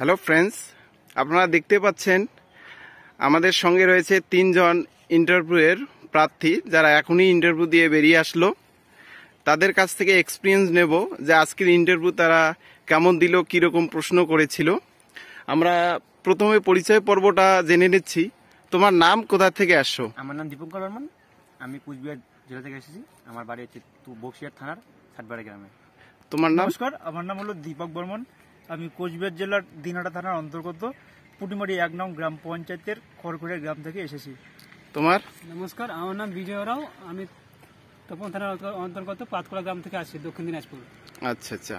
Hello friends আপনারা দেখতে পাচ্ছেন আমাদের সঙ্গে রয়েছে তিনজন ইন্টারভিউয়ের প্রার্থী যারা এখনই ইন্টারভিউ দিয়ে বেরিয়ে আসলো তাদের কাছ থেকে এক্সপিরিয়েন্স নেব যে আজকের ইন্টারভিউ তারা কেমন দিল কীরকম প্রশ্ন করেছিল আমরা প্রথমে পরিচয় পর্বটা জেনে নিচ্ছি তোমার নাম কোথা থেকে আসছো আমার নাম দীপঙ্কর রহমান আমি কুচবিহার জেলা থেকে এসেছি আমার বাড়ি হচ্ছে বক্সিয়ার থানার সাতবাড়ি গ্রামে তোমার নাম নমস্কার আমার নাম হলো দীপক বর্মন আমি কোচবিহার জেলার দিনহাটা থানার অন্তর্গত পুটিমারি এক নং গ্রাম পঞ্চায়েতের খড়খড়িয়া গ্রাম থেকে এসেছি তোমার নমস্কার আমার নাম বিজয় রাও আমি তপন থানার অন্তর্গত পাতকুড়া গ্রাম থেকে আসছি দক্ষিণ দিনাজপুর আচ্ছা আচ্ছা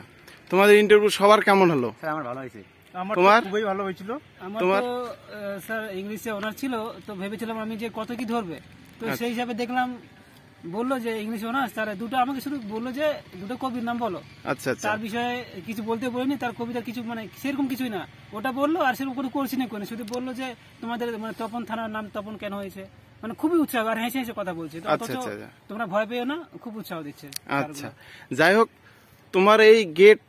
তোমাদের ইন্টারভিউ সবার কেমন হলো স্যার আমার ভালো হয়েছে আমার তোমার খুবই ভালো হয়েছিল আমার তো স্যার ইংলিশে ওনার ছিল তো ভেবেছিলাম আমি যে কত কি ধরবে তো আচ্ছা। সেই হিসাবে দেখলাম বললো যে ইংলিশ অনার্স তার দুটো আমাকে শুধু বললো যে দুটো কবির নাম বলো আচ্ছা, আচ্ছা তার বিষয়ে কিছু বলতে বলিনি তার কবিতা কিছু মানে সেরকম কিছুই না ওটা বললো আর সেরকম কোনো কোর্সই নেই কোনো শুধু বললো যে তোমাদের মানে তপন থানার নাম তপন কেন হয়েছে মানে খুবই উৎসাহ আর হেসে হেসে কথা বলছে আচ্ছা, আচ্ছা, তোমরা ভয় পেও না খুব উৎসাহ দিচ্ছে আচ্ছা যাই হোক তোমার এই গেট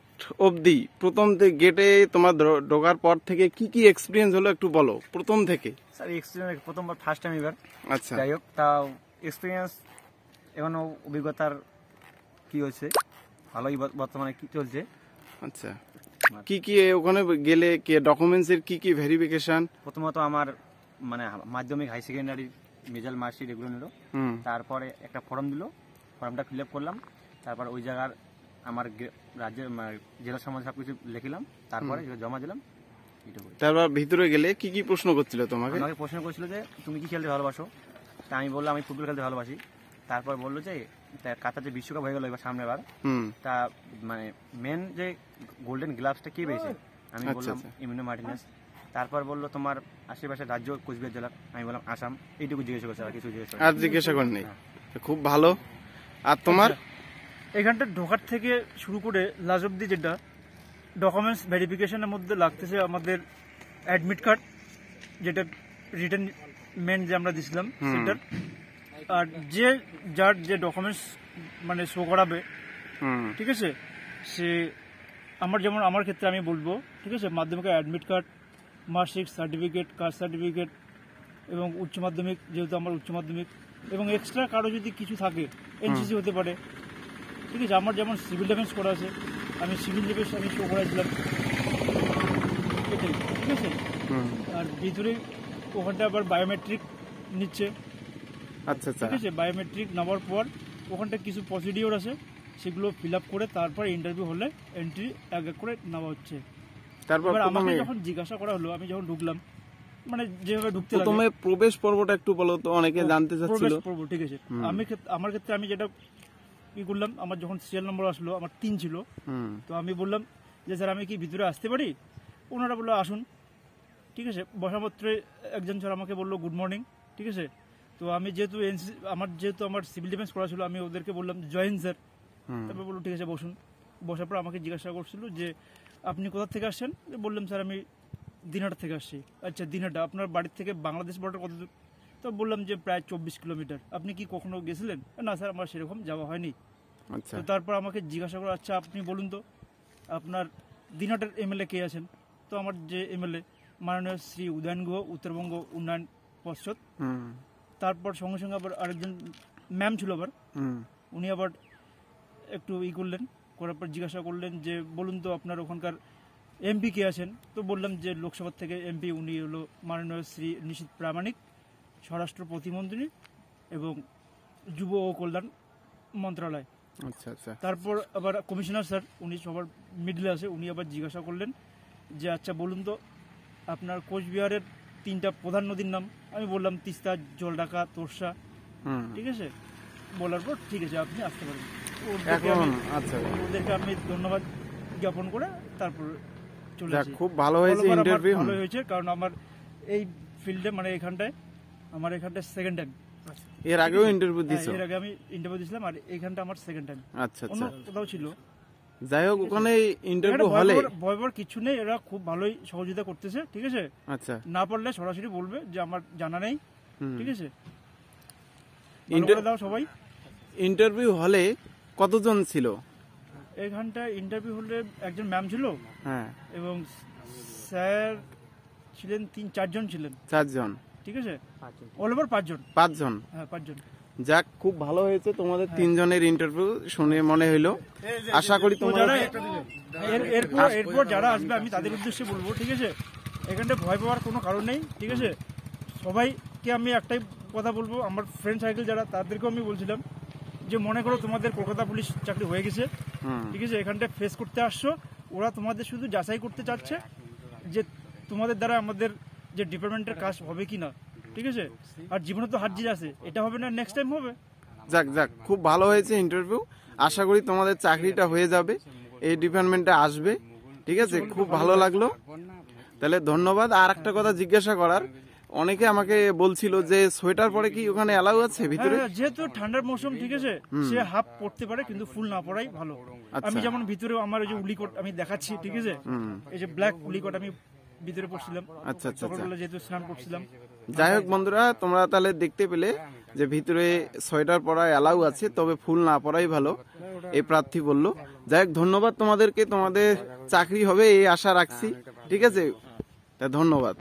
অবধি প্রথম গেটে তোমার ঢোকার পর থেকে কি কি এক্সপিরিয়েন্স হলো একটু বলো প্রথম থেকে স্যার এক্সপিরিয়েন্স প্রথমবার ফার্স্ট টাইম এবার আচ্ছা যাই হোক তাও এক্সপিরিয়েন্স এখন অভিজ্ঞতার কি হয়েছে ভালোই বর্তমানে কি চলছে আচ্ছা কি কি ওখানে গেলে কি ডকুমেন্টসের কি কি ভেরিফিকেশন প্রথমত আমার মানে মাধ্যমিক হাই সেকেন্ডারি মেজাল মার্কশিট এগুলো নিল তারপরে একটা ফর্ম দিল ফর্মটা ফিল আপ করলাম তারপর ওই জায়গার আমার রাজ্যের জেলা সমাজ সব কিছু লিখিলাম তারপরে জমা দিলাম তারপর ভিতরে গেলে কি কি প্রশ্ন করছিল তোমাকে আমাকে প্রশ্ন করছিল যে তুমি কি খেলতে ভালোবাসো তা আমি বললাম আমি ফুটবল খেলতে ভালোবাসি তারপর বললো যে কাতার যে বিশ্বকাপ হয়ে গেল এবার সামনে বার তা মানে মেন যে গোল্ডেন গ্লাভসটা কে পেয়েছে আমি আচ্ছা, বললাম আচ্ছা। ইমিনো মার্টিনাস তারপর বললো তোমার আশেপাশে রাজ্য কোচবিহার জেলা আমি বললাম আসাম এইটুকু জিজ্ঞেস করছে আর কিছু জিজ্ঞাসা আর জিজ্ঞাসা করেন হ্যাঁ। খুব ভালো আর তোমার আচ্ছা, এখানটা ঢোকার থেকে শুরু করে লাজ অব্দি যেটা ডকুমেন্টস ভেরিফিকেশনের মধ্যে লাগতেছে আমাদের অ্যাডমিট কার্ড যেটা রিটার্ন মেন যে আমরা দিছিলাম সেটার আর যে যার যে ডকুমেন্টস মানে শো করাবে ঠিক আছে সে আমার যেমন আমার ক্ষেত্রে আমি বলবো ঠিক আছে মাধ্যমিকে admit card marksheet certificate caste certificate এবং উচ্চ মাধ্যমিক যেহেতু আমার উচ্চ মাধ্যমিক এবং এক্সট্রা কারো যদি কিছু থাকে এনসিসি হতে পারে ঠিক আছে আমার যেমন সিভিল ডিফেন্স করা আছে আমি সিভিল ডিফেন্স আমি শো করেছিলাম ঠিক আছে আর ভিতরে ওখানটা আবার বায়োমেট্রিক নিচ্ছে আচ্ছা আচ্ছা ঠিক আছে বায়োমেট্রিক নেওয়ার পর ওখানটা কিছু প্রসিডিওর আছে সেগুলো ফিল আপ করে তারপর ইন্টারভিউ হলে এন্ট্রি এক এক করে নেওয়া হচ্ছে তারপর আমাকে যখন জিজ্ঞাসা করা হলো আমি যখন ঢুকলাম মানে যেভাবে ঢুকতে প্রথমে প্রবেশ পর্বটা একটু বলো তো অনেকে জানতে চাচ্ছিল প্রবেশ পর্ব ঠিক আছে আমি আমার ক্ষেত্রে আমি যেটা কি করলাম আমার যখন সিরিয়াল নম্বর আসলো আমার তিন ছিল তো আমি বললাম যে স্যার আমি কি ভিতরে আসতে পারি ওনারা বললো আসুন ঠিক আছে বসাপত্রে একজন স্যার আমাকে বললো গুড মর্নিং ঠিক আছে তো আমি যেহেতু আমার যেহেতু আমার সিভিল ডিফেন্স করা ছিল আমি ওদেরকে বললাম জয়েন স্যার তারপর বললো ঠিক আছে বসুন বসার পর আমাকে জিজ্ঞাসা করছিল যে আপনি কোথা থেকে আসছেন বললাম স্যার আমি দিনহাটা থেকে আসছি আচ্ছা দিনহাটা আপনার বাড়ির থেকে বাংলাদেশ বর্ডার কত দূর তো বললাম যে প্রায় চব্বিশ কিলোমিটার আপনি কি কখনো গেছিলেন না স্যার আমার সেরকম যাওয়া হয়নি আচ্ছা। তো তারপর আমাকে জিজ্ঞাসা করো আচ্ছা আপনি বলুন তো আপনার দিনহাটের এমএলএ কে আছেন তো আমার যে এমএলএ মাননীয় শ্রী উদয়ন গুহ উত্তরবঙ্গ উন্নয়ন পর্ষদ তারপর সঙ্গে সঙ্গে আবার আরেকজন ম্যাম ছিল আবার উনি আবার একটু ই করলেন করার পর জিজ্ঞাসা করলেন যে বলুন তো আপনার ওখানকার এমপি কে আছেন তো বললাম যে লোকসভা থেকে এমপি উনি হলো মাননীয় শ্রী নিশীত প্রামাণিক স্বরাষ্ট্র প্রতিমন্ত্রী এবং যুব ও কল্যাণ মন্ত্রণালয় আচ্ছা আচ্ছা তারপর আবার কমিশনার স্যার উনি সবার মিডলে আছে উনি আবার জিজ্ঞাসা করলেন যে আচ্ছা বলুন তো আপনার কোচবিহারের তিনটা প্রধান নদীর নাম আমি বললাম তিস্তা জলডাকা তোরসা ঠিক আছে বলার পর ঠিক আছে আপনি আসতে পারেন ওদেরকে আচ্ছা। আমি ধন্যবাদ জ্ঞাপন করে তারপর চলে খুব ভালো হয়েছে ইন্টারভিউ ভালো হয়েছে কারণ আমার এই ফিল্ডে মানে এখানটায় আমার এখানটায় সেকেন্ড টাইম এর আগেও ইন্টারভিউ দিছো হ্যাঁ, এর আগে আমি ইন্টারভিউ দিছিলাম আর এখানটা আমার সেকেন্ড টাইম আচ্ছা আচ্ছা কোথাও ছিল যাই হোক ওখানে ইন্টারভিউ হলে ভয় ভয় কিছু নেই এরা খুব ভালোই সহযোগিতা করতেছে ঠিক আছে আচ্ছা না পারলে সরাসরি বলবে যে আমার জানা নেই ঠিক আছে দাও সবাই ইন্টারভিউ হলে কতজন ছিল এই ঘন্টা ইন্টারভিউ হলে একজন ম্যাম ছিল হ্যাঁ এবং স্যার ছিলেন তিন চারজন ছিলেন চারজন ঠিক আছে অল ওভার পাঁচজন পাঁচজন হ্যাঁ পাঁচজন যাক খুব ভালো হয়েছে তোমাদের হ্যাঁ। তিনজনের ইন্টারভিউ শুনে মনে হইলো আশা করি এরপর যারা আসবে আমি তাদের উদ্দেশ্যে বলবো ঠিক আছে এখানটা ভয় পাওয়ার কোনো কারণ নেই ঠিক আছে সবাইকে আমি একটাই কথা বলবো আমার ফ্রেন্ড সার্কেল যারা তাদেরকেও আমি বলছিলাম যে মনে করো তোমাদের কলকাতা পুলিশ চাকরি হয়ে গেছে ঠিক আছে এখানটা ফেস করতে আসছো ওরা তোমাদের শুধু যাচাই করতে চাচ্ছে যে তোমাদের দ্বারা আমাদের যে ডিপার্টমেন্টের কাজ হবে কি না ঠিক আছে আর জীবনে তো হাজির আছে এটা হবে না নেক্সট টাইম হবে যাক যাক খুব ভালো হয়েছে ইন্টারভিউ আশা করি তোমাদের চাকরিটা হয়ে যাবে এই ডিপার্টমেন্টে আসবে ঠিক আছে খুব ভালো লাগলো তাহলে ধন্যবাদ আর একটা কথা জিজ্ঞাসা করার অনেকে আমাকে বলছিল যে সোয়েটার পরে কি ওখানে অ্যালাউ আছে ভিতরে হ্যাঁ, হ্যাঁ, যেহেতু ঠান্ডার মৌসুম ঠিক আছে সে হাফ পড়তে পারে কিন্তু ফুল না পড়াই ভালো আচ্ছা। আমি যেমন ভিতরে আমার ওই যে উলিকট আমি দেখাচ্ছি ঠিক আছে এই যে ব্ল্যাক উলিকট আমি ভিতরে পড়ছিলাম আচ্ছা আচ্ছা, আচ্ছা। যেহেতু স্নান করছিলাম যাই হোক বন্ধুরা তোমরা তাহলে দেখতে পেলে যে ভিতরে সোয়েটার পরা অ্যালাউ আছে তবে ফুল না পরাই ভালো এই প্রার্থী বলল যাই হোক ধন্যবাদ তোমাদেরকে তোমাদের চাকরি হবে এই আশা রাখছি ঠিক আছে তা ধন্যবাদ